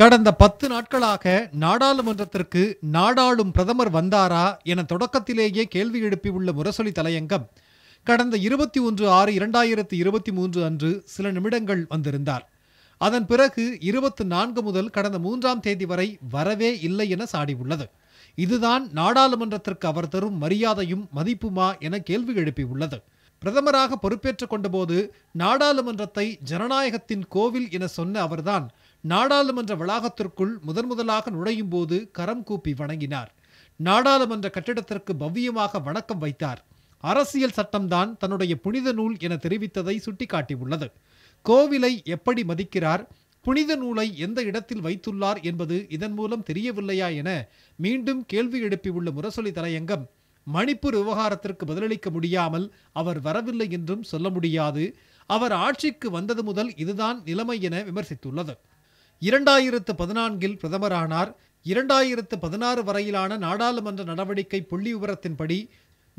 கடந்த பத்து நாட்களாக நாடாளுமன்றத்திற்கு நாடாளும் பிரதமர் வந்தாரா என தொடக்கத்திலேயே கேள்வி எழுப்பியுள்ள முரசொலி தலையங்கம் கடந்த இருபத்தி ஒன்று ஆறு இரண்டாயிரத்தி இருபத்தி மூன்று அன்று சில நிமிடங்கள் வந்திருந்தார் அதன் பிறகு இருபத்தி நான்கு முதல் கடந்த மூன்றாம் தேதி வரை வரவே இல்லை என சாடியுள்ளது இதுதான் நாடாளுமன்றத்திற்கு அவர் தரும் மரியாதையும் மதிப்புமா என கேள்வி எழுப்பியுள்ளது பிரதமராக பொறுப்பேற்றுக் கொண்டபோது நாடாளுமன்றத்தை ஜனநாயகத்தின் கோவில் என சொன்ன அவர்தான் நாடாளுமன்ற வளாகத்திற்குள் முதலாக நுழையும் போது கரம் கூப்பி வணங்கினார் நாடாளுமன்ற கட்டிடத்திற்கு பவ்யமாக வணக்கம் வைத்தார் அரசியல் சட்டம்தான் தன்னுடைய புனித நூல் என தெரிவித்ததை சுட்டிக்காட்டியுள்ளது கோவிலை எப்படி மதிக்கிறார் புனித நூலை எந்த இடத்தில் வைத்துள்ளார் என்பது இதன் மூலம் தெரியவில்லையா என மீண்டும் கேள்வி எழுப்பியுள்ள முரசொலி தலையங்கம் மணிப்பூர் விவகாரத்திற்கு பதிலளிக்க முடியாமல் அவர் வரவில்லை என்றும் சொல்ல முடியாது அவர் ஆட்சிக்கு வந்தது முதல் இதுதான் நிலைமை என விமர்சித்துள்ளது இரண்டாயிரத்து பதினான்கில் பிரதமரானார் இரண்டாயிரத்து பதினாறு வரையிலான நாடாளுமன்ற நடவடிக்கை புள்ளி விவரத்தின்படி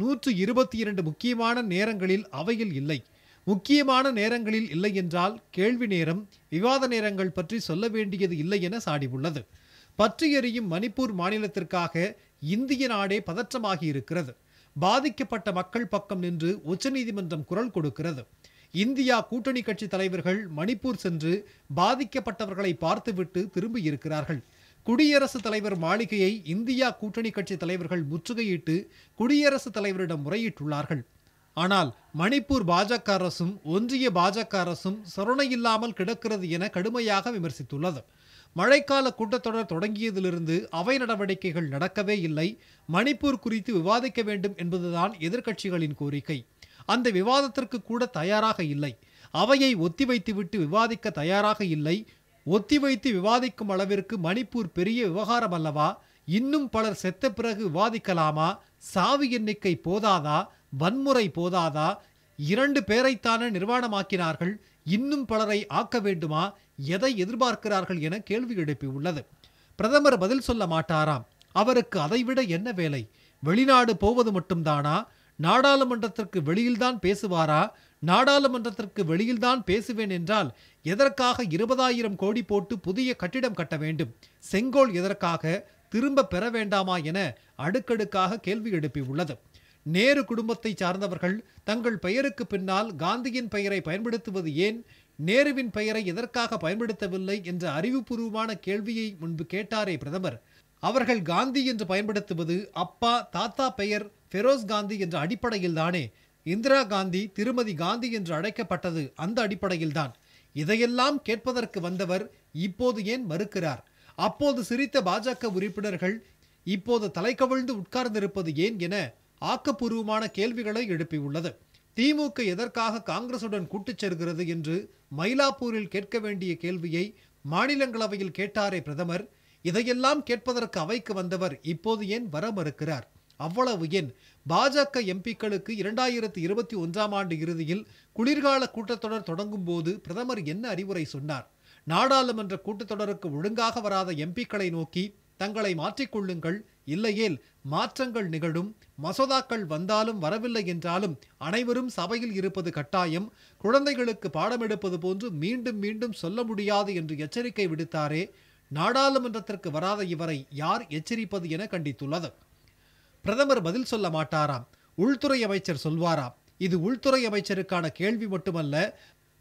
நூற்று இருபத்தி இரண்டு முக்கியமான நேரங்களில் அவையில் இல்லை முக்கியமான நேரங்களில் இல்லை என்றால் கேள்வி நேரம் விவாத நேரங்கள் பற்றி சொல்ல வேண்டியது இல்லை என சாடியுள்ளது பற்றி எறியும் மணிப்பூர் மாநிலத்திற்காக இந்திய நாடே பதற்றமாகியிருக்கிறது பாதிக்கப்பட்ட மக்கள் பக்கம் நின்று உச்சநீதிமன்றம் குரல் கொடுக்கிறது இந்தியா கூட்டணி கட்சி தலைவர்கள் மணிப்பூர் சென்று பாதிக்கப்பட்டவர்களை பார்த்துவிட்டு திரும்பியிருக்கிறார்கள் குடியரசுத் தலைவர் மாளிகையை இந்தியா கூட்டணி கட்சி தலைவர்கள் முற்றுகையிட்டு குடியரசுத் தலைவரிடம் முறையிட்டுள்ளார்கள் ஆனால் மணிப்பூர் பாஜக அரசும் ஒன்றிய பாஜக அரசும் சரணை கிடக்கிறது என கடுமையாக விமர்சித்துள்ளது மழைக்கால கூட்டத்தொடர் தொடங்கியதிலிருந்து அவை நடவடிக்கைகள் நடக்கவே இல்லை மணிப்பூர் குறித்து விவாதிக்க வேண்டும் என்பதுதான் எதிர்க்கட்சிகளின் கோரிக்கை அந்த விவாதத்திற்கு கூட தயாராக இல்லை அவையை ஒத்திவைத்துவிட்டு விவாதிக்க தயாராக இல்லை ஒத்திவைத்து விவாதிக்கும் அளவிற்கு மணிப்பூர் பெரிய விவகாரம் அல்லவா இன்னும் பலர் செத்த பிறகு விவாதிக்கலாமா சாவு எண்ணிக்கை போதாதா வன்முறை போதாதா இரண்டு பேரைத்தான நிர்வாணமாக்கினார்கள் இன்னும் பலரை ஆக்க வேண்டுமா எதை எதிர்பார்க்கிறார்கள் என கேள்வி எழுப்பியுள்ளது பிரதமர் பதில் சொல்ல மாட்டாராம் அவருக்கு அதைவிட என்ன வேலை வெளிநாடு போவது மட்டும்தானா நாடாளுமன்றத்திற்கு வெளியில்தான் பேசுவாரா நாடாளுமன்றத்திற்கு வெளியில்தான் பேசுவேன் என்றால் எதற்காக இருபதாயிரம் கோடி போட்டு புதிய கட்டிடம் கட்ட வேண்டும் செங்கோல் எதற்காக திரும்ப பெற வேண்டாமா என அடுக்கடுக்காக கேள்வி எழுப்பியுள்ளது நேரு குடும்பத்தை சார்ந்தவர்கள் தங்கள் பெயருக்கு பின்னால் காந்தியின் பெயரை பயன்படுத்துவது ஏன் நேருவின் பெயரை எதற்காக பயன்படுத்தவில்லை என்ற அறிவுபூர்வமான கேள்வியை முன்பு கேட்டாரே பிரதமர் அவர்கள் காந்தி என்று பயன்படுத்துவது அப்பா தாத்தா பெயர் ஃபெரோஸ் காந்தி என்ற அடிப்படையில்தானே இந்திரா காந்தி திருமதி காந்தி என்று அழைக்கப்பட்டது அந்த அடிப்படையில்தான் இதையெல்லாம் கேட்பதற்கு வந்தவர் இப்போது ஏன் மறுக்கிறார் அப்போது சிரித்த பாஜக உறுப்பினர்கள் இப்போது தலைக்கவிழ்ந்து உட்கார்ந்திருப்பது ஏன் என ஆக்கப்பூர்வமான கேள்விகளை எழுப்பியுள்ளது திமுக எதற்காக காங்கிரசுடன் கூட்டுச் செல்கிறது என்று மயிலாப்பூரில் கேட்க வேண்டிய கேள்வியை மாநிலங்களவையில் கேட்டாரே பிரதமர் இதையெல்லாம் கேட்பதற்கு அவைக்கு வந்தவர் இப்போது ஏன் வர மறுக்கிறார் அவ்வளவு ஏன் பாஜக எம்பிக்களுக்கு இரண்டாயிரத்தி இருபத்தி ஒன்றாம் ஆண்டு இறுதியில் குளிர்கால கூட்டத்தொடர் தொடங்கும் போது பிரதமர் என்ன அறிவுரை சொன்னார் நாடாளுமன்ற கூட்டத்தொடருக்கு ஒழுங்காக வராத எம்பிக்களை நோக்கி தங்களை மாற்றிக்கொள்ளுங்கள் இல்லையேல் மாற்றங்கள் நிகழும் மசோதாக்கள் வந்தாலும் வரவில்லை என்றாலும் அனைவரும் சபையில் இருப்பது கட்டாயம் குழந்தைகளுக்கு எடுப்பது போன்று மீண்டும் மீண்டும் சொல்ல முடியாது என்று எச்சரிக்கை விடுத்தாரே நாடாளுமன்றத்திற்கு வராத இவரை யார் எச்சரிப்பது என கண்டித்துள்ளது பிரதமர் பதில் சொல்ல மாட்டாராம் உள்துறை அமைச்சர் சொல்வாராம் இது உள்துறை அமைச்சருக்கான கேள்வி மட்டுமல்ல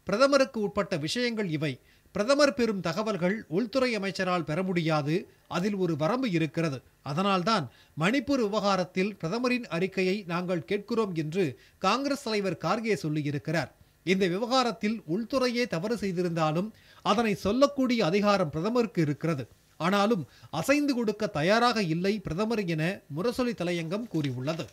பிரதமருக்கு உட்பட்ட விஷயங்கள் இவை பிரதமர் பெறும் தகவல்கள் உள்துறை அமைச்சரால் பெற முடியாது அதில் ஒரு வரம்பு இருக்கிறது அதனால்தான் மணிப்பூர் விவகாரத்தில் பிரதமரின் அறிக்கையை நாங்கள் கேட்கிறோம் என்று காங்கிரஸ் தலைவர் கார்கே சொல்லியிருக்கிறார் இந்த விவகாரத்தில் உள்துறையே தவறு செய்திருந்தாலும் அதனை சொல்லக்கூடிய அதிகாரம் பிரதமருக்கு இருக்கிறது ஆனாலும் அசைந்து கொடுக்க தயாராக இல்லை பிரதமர் என முரசொலி தலையங்கம் கூறியுள்ளது